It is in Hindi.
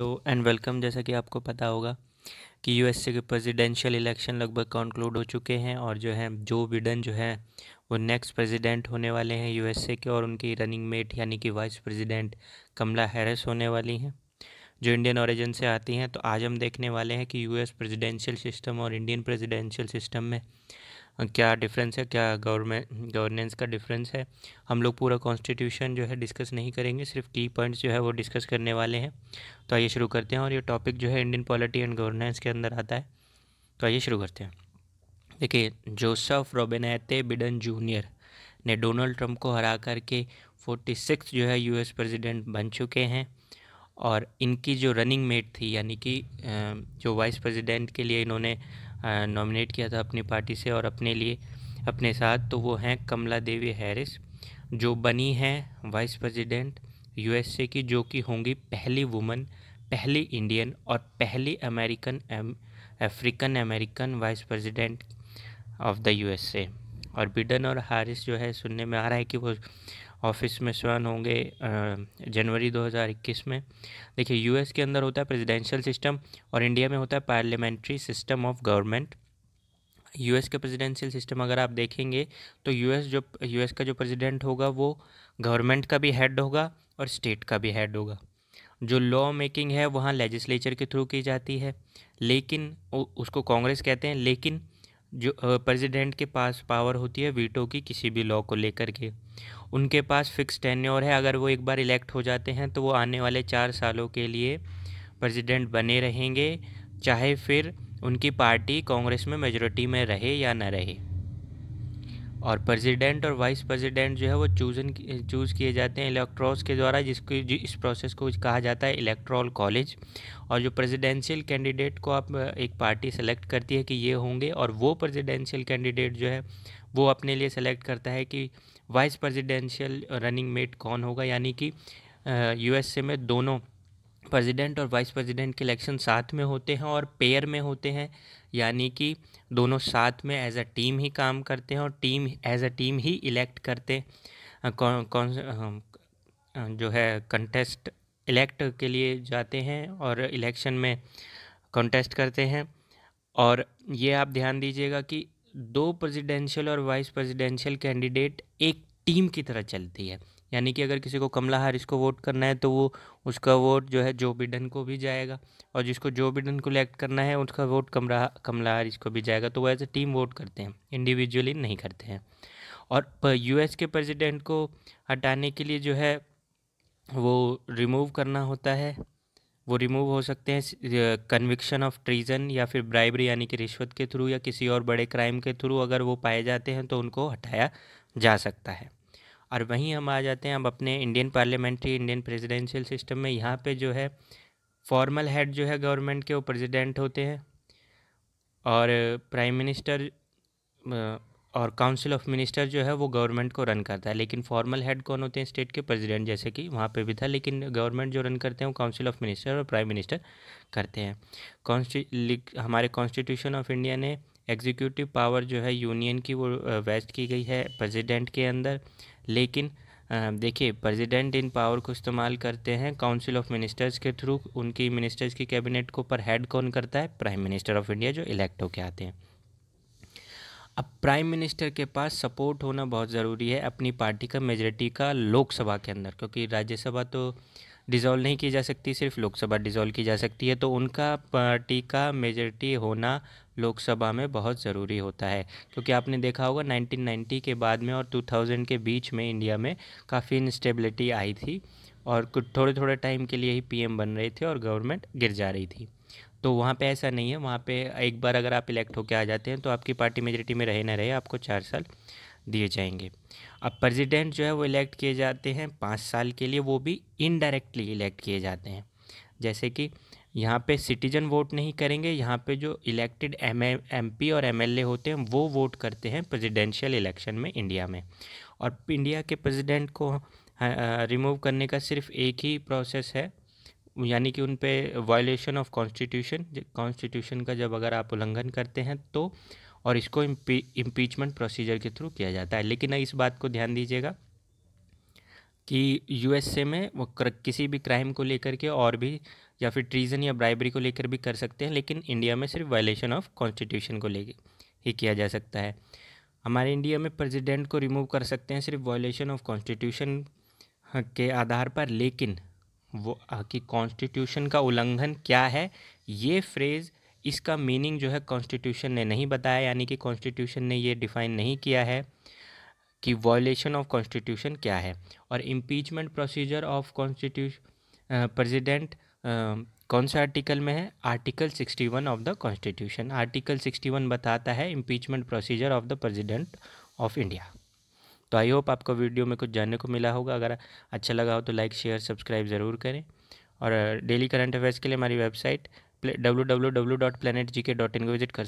हेलो एंड वेलकम जैसा कि आपको पता होगा कि यूएसए के प्रेसिडेंशियल इलेक्शन लगभग कंक्लूड हो चुके हैं और जो है जो बिडन जो है वो नेक्स्ट प्रेसिडेंट होने वाले हैं यूएसए के और उनकी रनिंग मेट यानी कि वाइस प्रेसिडेंट कमला हैरिस होने वाली हैं जो इंडियन ओरिजिन से आती हैं तो आज हम देखने वाले हैं कि यूएस प्रेसिडेंशियल सिस्टम और इंडियन प्रेसिडेंशियल सिस्टम में क्या डिफरेंस है क्या गवर्नमेंट गवर्नेंस का डिफरेंस है हम लोग पूरा कॉन्स्टिट्यूशन जो है डिस्कस नहीं करेंगे सिर्फ की पॉइंट्स जो है वो डिस्कस करने वाले हैं तो आइए शुरू करते हैं और ये टॉपिक जो है इंडियन पॉलिटी एंड गवर्नेंस के अंदर आता है तो आइए शुरू करते हैं देखिए जोसफ रोबेनाते बिडन जूनियर ने डोनाल्ड ट्रंप को हरा करके फोर्टी सिक्स जो है यूएस प्रेसिडेंट बन चुके हैं और इनकी जो रनिंग मेट थी यानी कि जो वाइस प्रेसिडेंट के लिए इन्होंने नॉमिनेट किया था अपनी पार्टी से और अपने लिए अपने साथ तो वो हैं कमला देवी हैरिस जो बनी हैं वाइस प्रेसिडेंट यूएसए की जो कि होंगी पहली वुमन पहली इंडियन और पहली American African American vice president of the USA और बिडन और हारिस जो है सुनने में आ रहा है कि वो ऑफिस में स्वयं होंगे जनवरी 2021 में देखिए यूएस के अंदर होता है प्रेसिडेंशियल सिस्टम और इंडिया में होता है parliamentary system of government US के प्रेसिडेंशियल सिस्टम अगर आप देखेंगे तो यूएस जो यूएस का जो प्रेसिडेंट होगा वो गवर्नमेंट का भी हेड होगा और स्टेट का भी हेड होगा जो लॉ मेकिंग है वहाँ लेजिस्लेचर के थ्रू की जाती है लेकिन उसको कांग्रेस कहते हैं लेकिन जो प्रेसिडेंट के पास पावर होती है वीटो की किसी भी लॉ को लेकर के उनके पास फिक्स टेन्योर है अगर वो एक बार इलेक्ट हो जाते हैं तो वो आने वाले चार सालों के लिए प्रेसिडेंट बने रहेंगे चाहे फिर उनकी पार्टी कांग्रेस में मेजोरिटी में रहे या न रहे और प्रेसिडेंट और वाइस प्रेसिडेंट जो है वो चूजन चूज़ किए जाते हैं इलेक्ट्रॉस के द्वारा जिसको जिस इस प्रोसेस को कहा जाता है इलेक्ट्रॉल कॉलेज और जो प्रेसिडेंशियल कैंडिडेट को आप एक पार्टी सेलेक्ट करती है कि ये होंगे और वो प्रेसिडेंशियल कैंडिडेट जो है वो अपने लिए सेलेक्ट करता है कि वाइस प्रेजिडेंशियल रनिंग मेट कौन होगा यानी कि यू में दोनों प्रेसिडेंट और वाइस प्रेसिडेंट के इलेक्शन साथ में होते हैं और पेयर में होते हैं यानी कि दोनों साथ में एज अ टीम ही काम करते हैं और टीम एज अ टीम ही इलेक्ट करते कौन कौन जो है कंटेस्ट इलेक्ट के लिए जाते हैं और इलेक्शन में कंटेस्ट करते हैं और ये आप ध्यान दीजिएगा कि दो प्रेसिडेंशियल और वाइस प्रेसिडेंशियल कैंडिडेट एक टीम की तरह चलती है यानी कि अगर किसी को कमला हारिस को वोट करना है तो वो उसका वोट जो है जो बिडन को भी जाएगा और जिसको जो बिडन को इलेक्ट करना है उसका वोट कमला कमला हारिस को भी जाएगा तो वो एज ए टीम वोट करते हैं इंडिविजुअली नहीं करते हैं और यूएस के प्रेसिडेंट को हटाने के लिए जो है वो रिमूव करना होता है वो रिमूव हो सकते हैं कन्विक्शन ऑफ ट्रीजन या फिर ब्राइबरी यानी कि रिश्वत के थ्रू या किसी और बड़े क्राइम के थ्रू अगर वो पाए जाते हैं तो उनको हटाया जा सकता है और वहीं हम आ जाते हैं अब अपने Indian parliamentary Indian presidential system में यहाँ पे जो है फॉर्मल हेड जो है गवर्नमेंट के वो प्रेसिडेंट होते हैं और प्राइम मिनिस्टर और काउंसिल ऑफ मिनिस्टर जो है वो गवर्नमेंट को रन करता है लेकिन फॉर्मल हेड कौन होते हैं स्टेट के प्रेसिडेंट जैसे कि वहाँ पे भी था लेकिन गवर्नमेंट जो रन करते हैं वो काउंसिल ऑफ मिनिस्टर और प्राइम मिनिस्टर करते हैं कॉन्स्टि हमारे कॉन्स्टिट्यूशन ऑफ इंडिया ने एग्जीक्यूटिव पावर जो है यूनियन की वो वेस्ट की गई है प्रेसिडेंट के अंदर लेकिन देखिए प्रेसिडेंट इन पावर को इस्तेमाल करते हैं काउंसिल ऑफ मिनिस्टर्स के थ्रू उनकी मिनिस्टर्स की कैबिनेट को पर हेड कौन करता है प्राइम मिनिस्टर ऑफ इंडिया जो इलेक्ट होके आते हैं अब प्राइम मिनिस्टर के पास सपोर्ट होना बहुत ज़रूरी है अपनी पार्टी का मेजोरिटी का लोकसभा के अंदर क्योंकि राज्यसभा तो डिज़ोल्व नहीं की जा सकती सिर्फ लोकसभा डिज़ोल्व की जा सकती है तो उनका पार्टी का मेजोरिटी होना लोकसभा में बहुत ज़रूरी होता है क्योंकि आपने देखा होगा 1990 के बाद में और 2000 के बीच में इंडिया में काफ़ी इंस्टेबिलिटी आई थी और कुछ थोड़े थोड़े टाइम के लिए ही पीएम बन रहे थे और गवर्नमेंट गिर जा रही थी तो वहाँ पे ऐसा नहीं है वहाँ पे एक बार अगर आप इलेक्ट होकर आ जाते हैं तो आपकी पार्टी मेजोरिटी में रहे ना रहे आपको चार साल दिए जाएंगे अब प्रेसिडेंट जो है वो इलेक्ट किए जाते हैं पाँच साल के लिए वो भी इनडायरेक्टली इलेक्ट किए जाते हैं जैसे कि यहाँ पे सिटीजन वोट नहीं करेंगे यहाँ पे जो इलेक्टेड एम एम पी और ए होते हैं वो वोट करते हैं प्रेसिडेंशियल इलेक्शन में इंडिया में और इंडिया के प्रेसिडेंट को रिमूव हाँ, करने का सिर्फ एक ही प्रोसेस है यानी कि उन पर वायोलेशन ऑफ कॉन्स्टिट्यूशन कॉन्स्टिट्यूशन का जब अगर आप उल्लंघन करते हैं तो और इसको इम्पीचमेंट प्रोसीजर के थ्रू किया जाता है लेकिन इस बात को ध्यान दीजिएगा कि यूएसए में वो किसी भी क्राइम को लेकर के और भी या फिर ट्रीजन या ब्राइबरी को लेकर भी कर सकते हैं लेकिन इंडिया में सिर्फ वायलेशन ऑफ कॉन्स्टिट्यूशन को लेकर ही किया जा सकता है हमारे इंडिया में प्रेसिडेंट को रिमूव कर सकते हैं सिर्फ वायलेशन ऑफ कॉन्स्टिट्यूशन के आधार पर लेकिन वो कि कॉन्स्टिट्यूशन का उल्लंघन क्या है ये फ्रेज़ इसका मीनिंग जो है कॉन्स्टिट्यूशन ने नहीं बताया यानी कि कॉन्स्टिट्यूशन ने ये डिफ़ाइन नहीं किया है कि वॉयलेशन ऑफ कॉन्स्टिट्यूशन क्या है और impeachment procedure of constitution president कौन सा आर्टिकल में है article sixty one of the constitution article sixty one बताता है impeachment procedure of the president of India तो आई होप आपको वीडियो में कुछ जानने को मिला होगा अगर अच्छा लगा हो तो लाइक शेयर सब्सक्राइब ज़रूर करें और डेली करंट अफेयर्स के लिए हमारी website W W W dot planet G K dot इन को विजिट कर